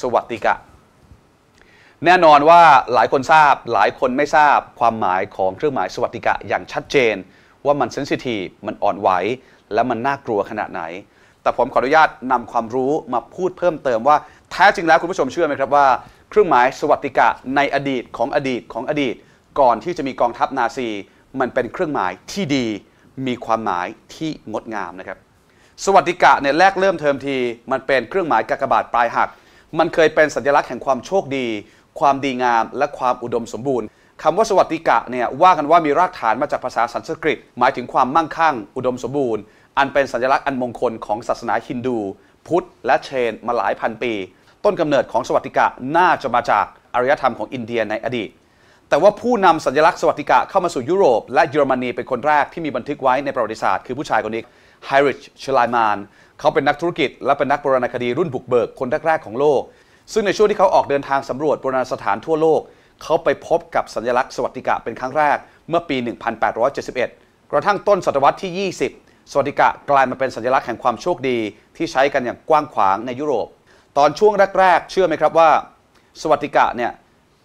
สวัสดิกะ แน่นอนว่าหลายคนทราบหลายคนไม่ทราบความหมายของเครื่องหมายสวัสดิกะอย่างชัดเจน ว่ามันเซนซิทีฟมันอ่อนไหวและมันน่ากลัวขนาดไหน แต่ผมขออนุญาตนำความรู้มาพูดเพิ่มเติมว่า แท้จริงแล้วคุณผู้ชมเชื่อไหมครับว่าเครื่องหมายสวัสดิกะในอดีตของอดีตของอดีต ก่อนที่จะมีกองทัพนาซี มันเป็นเครื่องหมายที่ดีมีความหมายที่งดงามนะครับสวัสดิกะเนี่ยแรกเริ่มเทอมที มันเป็นเครื่องหมายกากบาทปลายหักมันเคยเป็นสัญลักษณ์แห่งความโชคดี ความดีงาม และความอุดมสมบูรณ์คำว่าสวัสดิกะเนี่ยว่ากันว่ามีรากฐานมาจากภาษาสันสกฤต หมายถึงความมั่งคั่ง อุดมสมบูรณ์ อันเป็นสัญลักษณ์อันมงคลของศาสนาฮินดู พุทธและเชน มาหลายพันปี ต้นกำเนิดของสวัสดิกะน่าจะมาจากอารยธรรมของอินเดียในอดีตแต่ว่าผู้นำสัญลักษณ์สวัสดิกะเข้ามาสู่ยุโรป และเยอรมนีเป็นคนแรกที่มีบันทึกไว้ในประวัติศาสตร์คือผู้ชายคนนี้ไฮริชชลายมานเขาเป็นนักธุรกิจและเป็นนักโบราณคดีรุ่นบุกเบิกคนแรกๆของโลก ซึ่งในช่วงที่เขาออกเดินทางสำรวจโบราณสถานทั่วโลก เขาไปพบกับสัญลักษณ์สวัสดิกะเป็นครั้งแรกเมื่อปี 1871 กระทั่งต้นศตวรรษที่ 20 สวัสดิกะกลายมาเป็นสัญลักษณ์แห่งความโชคดีที่ใช้กันอย่างกว้างขวางในยุโรป ตอนช่วงแรกๆ เชื่อไหมครับว่า สวัสดิกะเนี่ย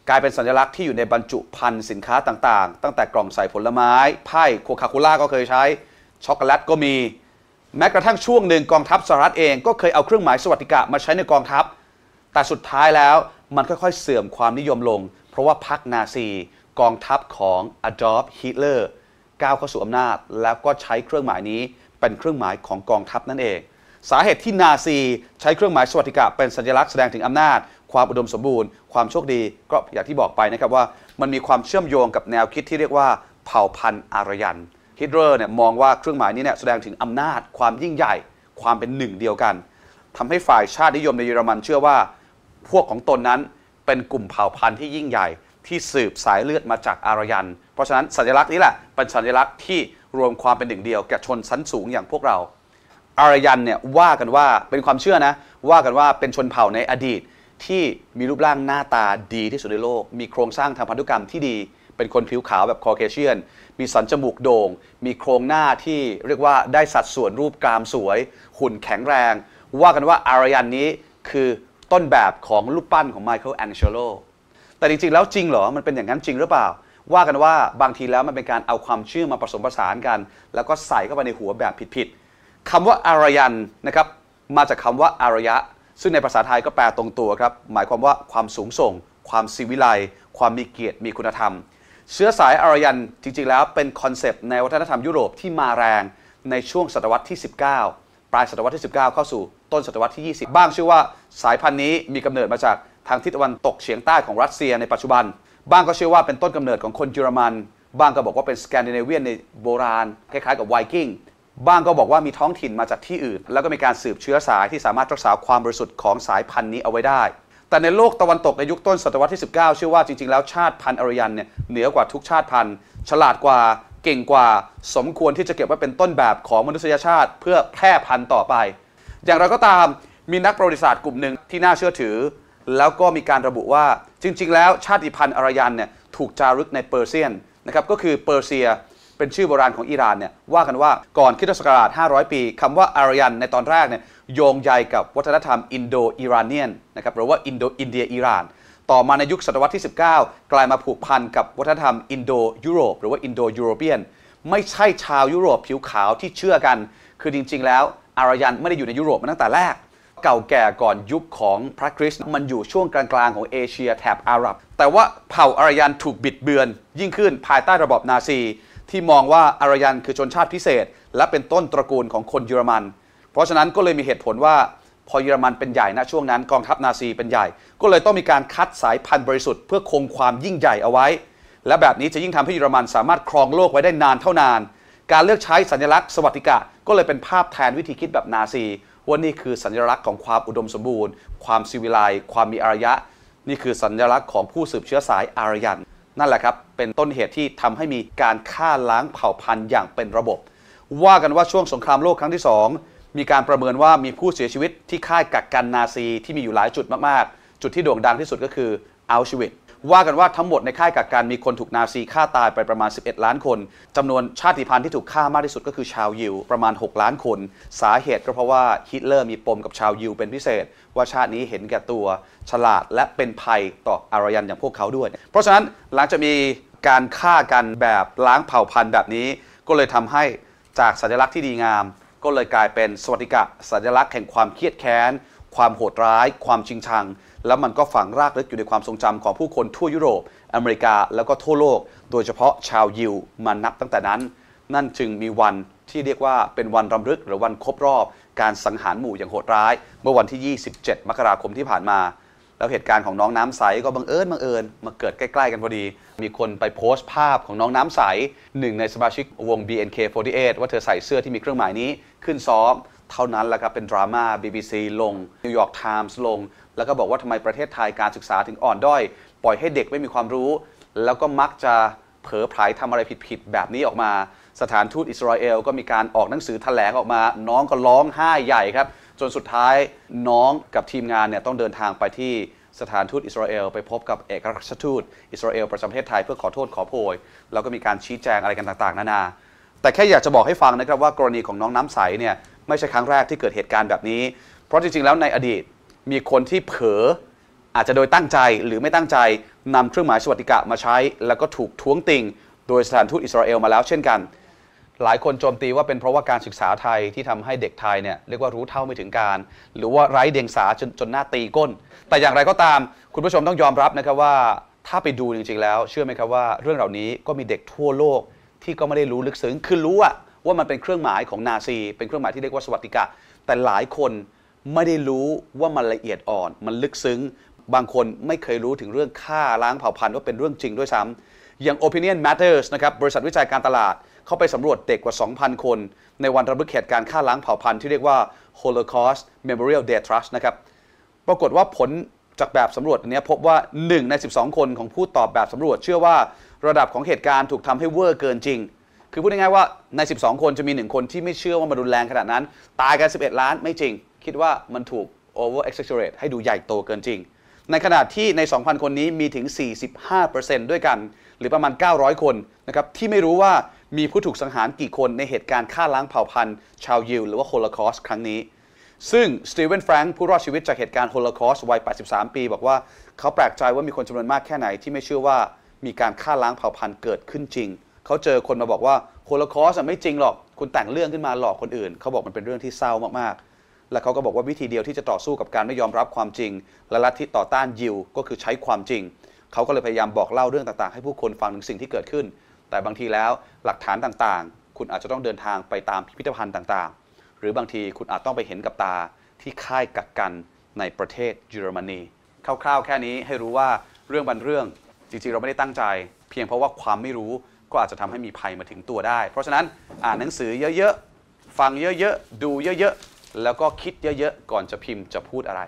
กลายเป็นสัญลักษณ์ที่อยู่ในบรรจุภัณฑ์สินค้าต่างๆ ตั้งแต่กล่องใส่ผลไม้ ไพ่ โคคาโคล่าก็เคยใช้ ช็อกโกแลตก็มีแม้กระทั่งช่วงหนึ่งกองทัพสหรัฐเองก็เคยเอาเครื่องหมายสวัสดิกะมาใช้ในกองทัพ แต่สุดท้ายแล้วมันค่อยๆเสื่อมความนิยมลง เพราะว่าพรรคนาซี กองทัพของอดอล์ฟฮิตเลอร์ก้าวเข้าสู่อำนาจ แล้วก็ใช้เครื่องหมายนี้เป็นเครื่องหมายของกองทัพนั่นเอง สาเหตุที่นาซีใช้เครื่องหมายสวัสดิกะเป็นสัญลักษณ์แสดงถึงอำนาจ ความอุดมสมบูรณ์ความโชคดีก็อย่างที่บอกไปนะครับว่า มันมีความเชื่อมโยงกับแนวคิดที่เรียกว่าเผ่าพันธุ์อารยันฮิตเลอร์เนี่ยมองว่าเครื่องหมายนี้เนี่ยแสดงถึงอำนาจความยิ่งใหญ่ ความเป็นหนึ่งเดียวกัน ทำให้ฝ่ายชาตินิยมในเยอรมันเชื่อว่า พวกของตนนั้นเป็นกลุ่มเผ่าพันธุ์ที่ยิ่งใหญ่ ที่สืบสายเลือดมาจากอารยัน เพราะฉะนั้นสัญลักษณ์นี้แหละเป็นสัญลักษณ์ที่รวมความเป็นหนึ่งเดียว แก่ชนชั้นสูงอย่างพวกเรา อารยันเนี่ยว่ากันว่าเป็นความเชื่อนะว่ากันว่าเป็นชนเผ่าในอดีต ที่มีรูปร่างหน้าตาดีที่สุดในโลก มีโครงสร้างทางพันธุกรรมที่ดีเป็นคนผิวขาวแบบคอเคเชียน มีสันจมูกโด่ง มีโครงหน้าที่เรียกว่าได้สัดส่วนรูปกรามสวย หุ่นแข็งแรง ว่ากันว่าอารยันนี้คือต้นแบบของรูปปั้นของไมเคิลแองเชโลแต่จริงๆ แล้วจริงเหรอ มันเป็นอย่างนั้นจริงหรือเปล่า ว่ากันว่าบางทีแล้วมันเป็นการเอาความเชื่อมาผสมผสานกัน แล้วก็ใส่เข้าไปในหัวแบบผิดๆคำว่าอารยันนะครับมาจากคำว่าอารยะ ซึ่งในภาษาไทยก็แปลตรงตัวครับ หมายความว่าความสูงส่ง ความศิวิไล ความมีเกียรติ มีคุณธรรมเชื้อสายอารยันจริงๆแล้ว เป็นคอนเซปต์ในวัฒนธรรมยุโรปที่มาแรงในช่วงศตวรรษที่ 19ปลายศตวรรษที่ 19 เข้าสู่ต้นศตวรรษที่ 20 บ้างชื่อว่าสายพันธุ์นี้มีกำเนิดมาจากทางทิศตะวันตกเฉียงใต้ของรัสเซียในปัจจุบัน บ้างก็เชื่อว่าเป็นต้นกำเนิดของคนเยอรมัน บ้างก็บอกว่าเป็นสแกนดิเนเวียนในโบราณคล้ายๆกับไวกิ้งบ้างก็บอกว่ามีท้องถิ่นมาจากที่อื่นแล้วก็มีการสืบเชื้อสายที่สามารถรักษาความบริสุทธิ์ของสายพันธุ์นี้เอาไว้ได้แต่ในโลกตะวันตกในยุคต้นศตวรรษที่19 เชื่อว่าจริงๆ แล้วชาติพันธุ์อารยันเนี่ย เหนือกว่าทุกชาติพันธุ์ฉลาดกว่าเก่งกว่าสมควรที่จะเก็บไว้เป็นต้นแบบของมนุษยชาติเพื่อแพร่พันธุ์ต่อไป อย่างไรก็ตามมีนักประวัติศาสตร์กลุ่มหนึ่งที่น่าเชื่อถือ แล้วก็มีการระบุว่าจริง ๆ แล้วชาติพันธุ์อารยันเนี่ยถูกจารึกในเปอร์เซียนนะครับก็คือเปอร์เซียเป็นชื่อโบราณของอิหร่านเนี่ยว่ากันว่าก่อนคริสตศักราช 500 ปีคำว่าอารยันในตอนแรกเนี่ยโยงใยกับวัฒนธรรมอินโดอิรานเนียนนะครับหรือว่าอินโดอินเดียอิหร่าน ต่อมาในยุคศตวรรษที่ 19 กลายมาผูกพันกับวัฒนธรรมอินโดยุโรปหรือว่าอินโดยุโรเปียน ไม่ใช่ชาวยุโรปผิวขาวที่เชื่อกัน คือจริง ๆ แล้วอารยันไม่ได้อยู่ในยุโรปมาตั้งแต่แรก เก่าแก่ก่อนยุคของพระคริสต์มันอยู่ช่วงกลางๆของเอเชียแถบอาหรับ แต่ว่าเผ่าอารยันถูกบิดเบือน ยิ่งขึ้นภายใต้ระบอบนาซีที่มองว่าอารยันคือชนชาติพิเศษ และเป็นต้นตระกูลของคนเยอรมัน เพราะฉะนั้นก็เลยมีเหตุผลว่า พอเยอรมันเป็นใหญ่นะช่วงนั้นกองทัพนาซีเป็นใหญ่ ก็เลยต้องมีการคัดสายพันธุ์บริสุทธิ์เพื่อคงความยิ่งใหญ่เอาไว้ และแบบนี้จะยิ่งทำให้เยอรมันสามารถครองโลกไว้ได้นานเท่านาน การเลือกใช้สัญลักษณ์ สวัสดิกะ ก็เลยเป็นภาพแทนวิธีคิดแบบนาซีว่านี่คือสัญลักษณ์ของความอุดมสมบูรณ์ ความสิวิไลความมีอารยะนี่คือสัญลักษณ์ของผู้สืบเชื้อสายอารยันนั่นแหละครับ เป็นต้นเหตุที่ทำให้มีการฆ่าล้างเผ่าพันธุ์อย่างเป็นระบบ ว่ากันว่าช่วงสงครามโลกครั้งที่2มีการประเมินว่ามีผู้เสียชีวิตที่ค่ายกักกันนาซีที่มีอยู่หลายจุดมาก ๆ จุดที่โด่งดังที่สุดก็คืออัลชวิตว่ากันว่าทั้งหมดในค่ายกักกันมีคนถูกนาซีฆ่าตายไปประมาณ 11 ล้านคน จำนวนชาติพันธุ์ที่ถูกฆ่ามากที่สุดก็คือชาวยิวประมาณ 6 ล้านคน สาเหตุก็เพราะว่าฮิตเลอร์มีปมกับชาวยิวเป็นพิเศษ ว่าชาตินี้เห็นแก่ตัวฉลาดและเป็นภัยต่ออารยันอย่างพวกเขาด้วย เพราะฉะนั้นหลังจากมีการฆ่ากันแบบล้างเผ่าพันธุ์แบบนี้ ก็เลยทำให้จากสัญลักษณ์ที่ดีงาม ก็เลยกลายเป็นสวัสดิกะสัญลักษณ์แห่งความเครียดแค้นความโหดร้าย ความชิงชังแล้วมันก็ฝังรากลึกอยู่ในความทรงจำของผู้คนทั่วยุโรป อเมริกา แล้วก็ทั่วโลก โดยเฉพาะชาวยิวมานับตั้งแต่นั้น นั่นจึงมีวันที่เรียกว่าเป็นวันรำลึกหรือวันครบรอบ การสังหารหมู่อย่างโหดร้าย เมื่อวันที่ 27 มกราคมที่ผ่านมา แล้วเหตุการณ์ของน้องน้ำใส ก็บังเอิญบังเอิญมาเกิดใกล้ๆกันพอดี มีคนไปโพสต์ภาพของน้องน้ำใสหนึ่ง ในสมาชิกวง BNK48 ว่าเธอใส่เสื้อที่มีเครื่องหมายนี้ขึ้นซ้อมเท่านั้นแหละครับเป็นดราม่า BBC ลง New York Times ลง แล้วก็บอกว่าทำไมประเทศไทยการศึกษาถึงอ่อนด้อย ปล่อยให้เด็กไม่มีความรู้ แล้วก็มักจะเผลอไผลทำอะไรผิด ๆ แบบนี้ออกมา สถานทูตอิสราเอลก็มีการออกหนังสือถแถลงออกมา น้องก็ร้องไห้ใหญ่ครับ จนสุดท้ายน้องกับทีมงานเนี่ยต้องเดินทางไปที่สถานทูตอิสราเอลไปพบกับเอกอัครทูตอิสราเอลประจำประเทศไทยเพื่อขอโทษขอโพยแล้วก็มีการชี้แจงอะไรกันต่าง ๆนานาแต่แค่อยากจะบอกให้ฟังนะครับว่ากรณีของน้องน้ำใสเนี่ยไม่ใช่ครั้งแรกที่เกิดเหตุการณ์แบบนี้ เพราะจริง ๆ แล้วในอดีตมีคนที่เผลออาจจะโดยตั้งใจหรือไม่ตั้งใจนำเครื่องหมายสวัสดิกะมาใช้ แล้วก็ถูกท้วงติงโดยสถานทูตอิสราเอลมาแล้ว เช่นกัน หลายคนโจมตีว่าเป็นเพราะว่าการศึกษาไทยที่ทำให้เด็กไทยเนี่ยเรียกว่ารู้เท่าไม่ถึงการ หรือว่าไร้เดียงสาจนจนหน้าตีก้น แต่อย่างไรก็ตามคุณผู้ชมต้องยอมรับนะครับว่าถ้าไปดูจริงๆ แล้ว เชื่อไหมครับว่าเรื่องเหล่านี้ก็มีเด็กทั่วโลกที่ก็ไม่ได้รู้ลึกซึ้งคือรู้อะว่ามันเป็นเครื่องหมายของนาซี เป็นเครื่องหมายที่เรียกว่าสวัสดิกะ แต่หลายคนไม่ได้รู้ว่ามันละเอียดอ่อน มันลึกซึ้งบางคนไม่เคยรู้ถึงเรื่องค่าล้างเผ่าพันธุ์ว่าเป็นเรื่องจริงด้วยซ้ำอย่าง Opinion Matters นะครับ บริษัทวิจัยการตลาด เข้าไปสำรวจเด็กกว่า 2,000 คน ในวันระลึกเหตุการณ์ฆ่าล้างเผ่าพันธุ์ที่เรียกว่า Holocaust Memorial Day Trust นะครับปรากฏว่าผลจากแบบสำรวจอันนี้พบว่า1ใน12 คนของผู้ตอบแบบสำรวจ เชื่อว่าระดับของเหตุการณ์ถูกทำให้เวอร์เกินจริงคือพูดง่ายๆว่าใน 12 คนจะมี 1 คนที่ไม่เชื่อว่ามันรุนแรงขนาดนั้น ตายกัน 11 ล้านไม่จริง คิดว่ามันถูก over exaggerate ให้ดูใหญ่โตเกินจริง ในขณะที่ใน 2,000 คนนี้มีถึง 45%ด้วยกัน หรือประมาณ 900 คนนะครับที่ไม่รู้ว่ามีผู้ถูกสังหารกี่คนในเหตุการณ์ฆ่าล้างเผ่าพันธุ์ชาวยิว หรือว่าโฮโลคอสครั้งนี้ ซึ่งสตีเวนแฟรงค์ผู้รอดชีวิตจากเหตุการณ์โฮโลคอสวัย 83 ปี บอกว่าเขาแปลกใจว่ามีคนจำนวนมากแค่ไหนที่ไม่เชื่อว่ามีการฆ่าล้างเผ่าพันธุ์เกิดขึ้นจริงเขาเจอคนมาบอกว่า โคโลคอสไม่จริงหรอกคุณแต่งเรื่องขึ้นมาหลอกคนอื่น เขาบอกมันเป็นเรื่องที่เศร้ามากๆ แล้วเขาก็บอกว่าวิธีเดียวที่จะต่อสู้กับการไม่ยอมรับความจริง และลัทธิต่อต้านยิวก็คือใช้ความจริง เขาก็เลยพยายามบอกเล่าเรื่องต่างๆ ให้ผู้คนฟังถึงสิ่งที่เกิดขึ้น แต่บางทีแล้วหลักฐานต่างๆ คุณอาจจะต้องเดินทางไปตามพิพิธภัณฑ์ต่างๆ หรือบางทีคุณอาจต้องไปเห็นกับตาที่ค่ายกักกันในประเทศเยอรมนีคร่าวๆแค่นี้ให้รู้ว่าเรื่องบันเรื่องจริงๆเราไม่ได้ตั้งใจเพียงเพราะว่าความไม่รู้ก็อาจจะทำให้มีภัยมาถึงตัวได้ เพราะฉะนั้นอ่านหนังสือเยอะๆ ฟังเยอะๆ ดูเยอะๆ แล้วก็คิดเยอะๆ ก่อนจะพิมพ์จะพูดอะไร